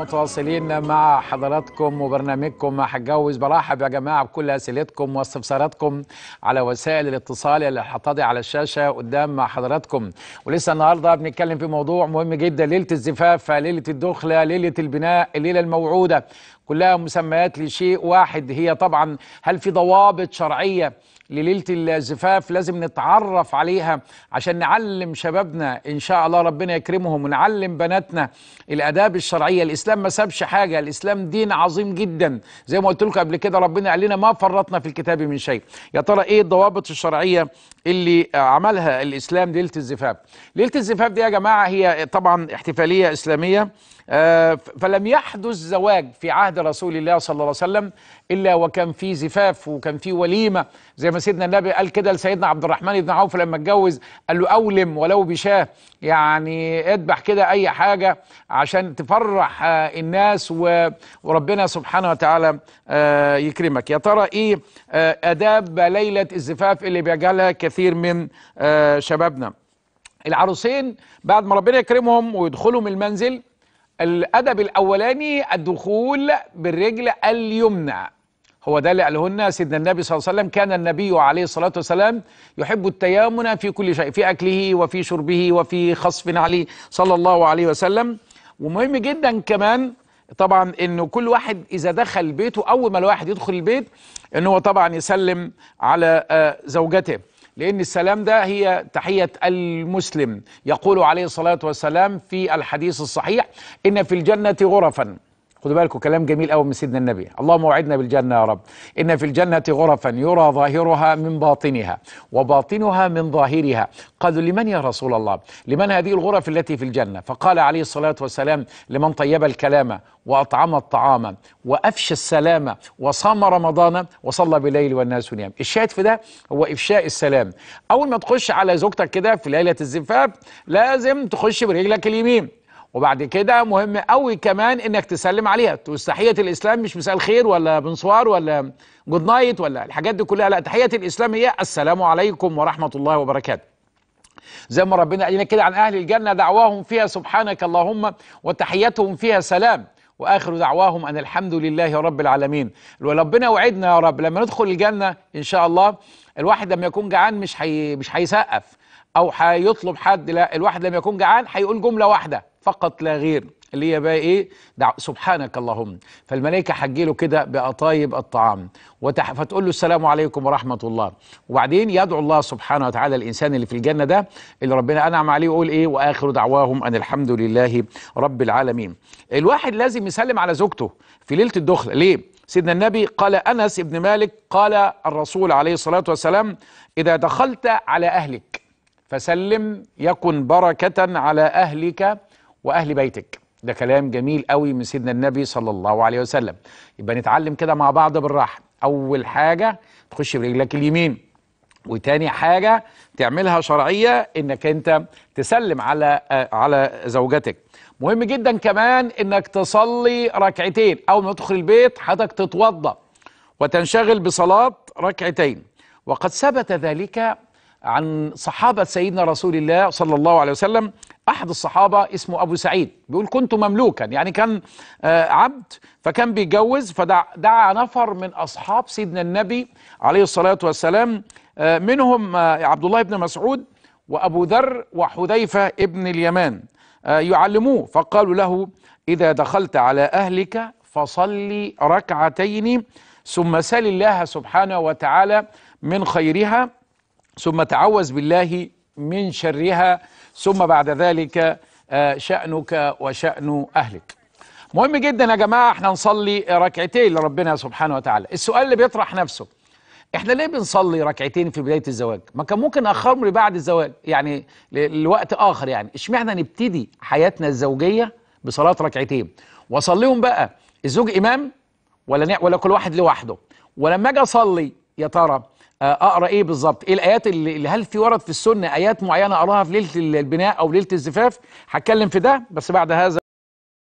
متواصلين مع حضراتكم وبرنامجكم هتجوز برحب يا جماعه بكل اسئلتكم واستفساراتكم على وسائل الاتصال اللي هتضيع على الشاشه قدام حضراتكم ولسه النهارده بنتكلم في موضوع مهم جدا ليله الزفاف ليله الدخله ليله البناء الليله الموعوده كلها مسميات لشيء واحد هي طبعا هل في ضوابط شرعيه لليله الزفاف لازم نتعرف عليها عشان نعلم شبابنا ان شاء الله ربنا يكرمهم ونعلم بناتنا الاداب الشرعيه الاسلام ما سابش حاجه الاسلام دين عظيم جدا زي ما قلت لكم قبل كده ربنا قال لنا ما فرطنا في الكتاب من شيء يا ترى ايه الضوابط الشرعيه اللي عملها الاسلام ليله الزفاف ليله الزفاف دي يا جماعه هي طبعا احتفاليه اسلاميه آه، فلم يحدث زواج في عهد رسول الله صلى الله عليه وسلم إلا وكان في زفاف وكان في وليمة زي ما سيدنا النبي قال كده لسيدنا عبد الرحمن بن عوف لما اتجوز قال له أولم ولو بشاه يعني اذبح كده أي حاجة عشان تفرح آه، الناس وربنا سبحانه وتعالى آه، يكرمك يا ترى إيه أداب ليلة الزفاف اللي بيجعلها كثير من شبابنا العروسين بعد ما ربنا يكرمهم ويدخلهم المنزل الأدب الأولاني الدخول بالرجل اليمنى هو ده اللي قاله لنا سيدنا النبي صلى الله عليه وسلم كان النبي عليه الصلاة والسلام يحب التيامن في كل شيء في أكله وفي شربه وفي خصف عليه صلى الله عليه وسلم ومهم جدا كمان طبعا انه كل واحد اذا دخل بيته اول ما الواحد يدخل البيت ان هو طبعا يسلم على آه، زوجته لأن السلام ده هي تحية المسلم يقول عليه الصلاة والسلام في الحديث الصحيح إن في الجنة غرفاً خدوا بالكم كلام جميل قوي من سيدنا النبي اللهم وعدنا بالجنه يا رب ان في الجنه غرفا يرى ظاهرها من باطنها وباطنها من ظاهرها قالوا لمن يا رسول الله لمن هذه الغرف التي في الجنه فقال عليه الصلاه والسلام لمن طيب الكلام واطعم الطعام وافشى السلام وصام رمضان وصلى بالليل والناس نيام الشاهد في ده هو افشاء السلام اول ما تخش على زوجتك كده في ليله الزفاف لازم تخش برجلك اليمين وبعد كده مهم قوي كمان انك تسلم عليها تحيه الاسلام مش مساء الخير ولا بنصوار ولا جود نايت ولا الحاجات دي كلها لا تحيه الاسلام هي السلام عليكم ورحمه الله وبركاته زي ما ربنا قال لنا كده عن اهل الجنه دعواهم فيها سبحانك اللهم وتحيتهم فيها سلام واخر دعواهم ان الحمد لله رب العالمين ربنا وعدنا يا رب لما ندخل الجنه ان شاء الله الواحد لما يكون جعان مش حي... مش هيسقف او هيطلب حد لا الواحد لما يكون جعان هيقول جمله واحده فقط لا غير اللي هي بقى ايه دع... سبحانك اللهم فالملائكه حجيله كده باطايب الطعام وتح... فتقول له السلام عليكم ورحمه الله وبعدين يدعو الله سبحانه وتعالى الانسان اللي في الجنه ده اللي ربنا انعم عليه ويقول ايه واخر دعواهم ان الحمد لله رب العالمين الواحد لازم يسلم على زوجته في ليله الدخله ليه سيدنا النبي قال انس بن مالك قال الرسول عليه الصلاه والسلام اذا دخلت على اهلك فسلم يكن بركه على اهلك وأهل بيتك ده كلام جميل قوي من سيدنا النبي صلى الله عليه وسلم يبقى نتعلم كده مع بعض بالراحة أول حاجة تخش برجلك اليمين وتاني حاجة تعملها شرعية انك انت تسلم على على زوجتك مهم جدا كمان انك تصلي ركعتين اول ما تدخل البيت حضرتك تتوضا وتنشغل بصلاة ركعتين وقد ثبت ذلك عن صحابة سيدنا رسول الله صلى الله عليه وسلم أحد الصحابة اسمه أبو سعيد بيقول كنت مملوكا يعني كان آه، عبد فكان بيتجوز فدعا نفر من أصحاب سيدنا النبي عليه الصلاة والسلام آه، منهم آه، عبد الله بن مسعود وأبو ذر وحذيفة ابن اليمان يعلموه فقالوا له إذا دخلت على أهلك فصلي ركعتين ثم سل الله سبحانه وتعالى من خيرها ثم تعوذ بالله من شرها ثم بعد ذلك آه، شأنك وشأن أهلك مهم جدا يا جماعة احنا نصلي ركعتين لربنا سبحانه وتعالى السؤال اللي بيطرح نفسه احنا ليه بنصلي ركعتين في بداية الزواج ما كان ممكن أخرهم لبعد الزواج يعني لوقت آخر يعني اشمعنا نبتدي حياتنا الزوجية بصلاة ركعتين واصليهم بقى الزوج إمام ولا ولا كل واحد لوحده ولما اجي اصلي يا ترى آه، اقرا ايه بالظبط ايه الايات اللي هل في ورد في السنه ايات معينه اقراها في ليله البناء او ليله الزفاف هتكلم في ده بس بعد هذا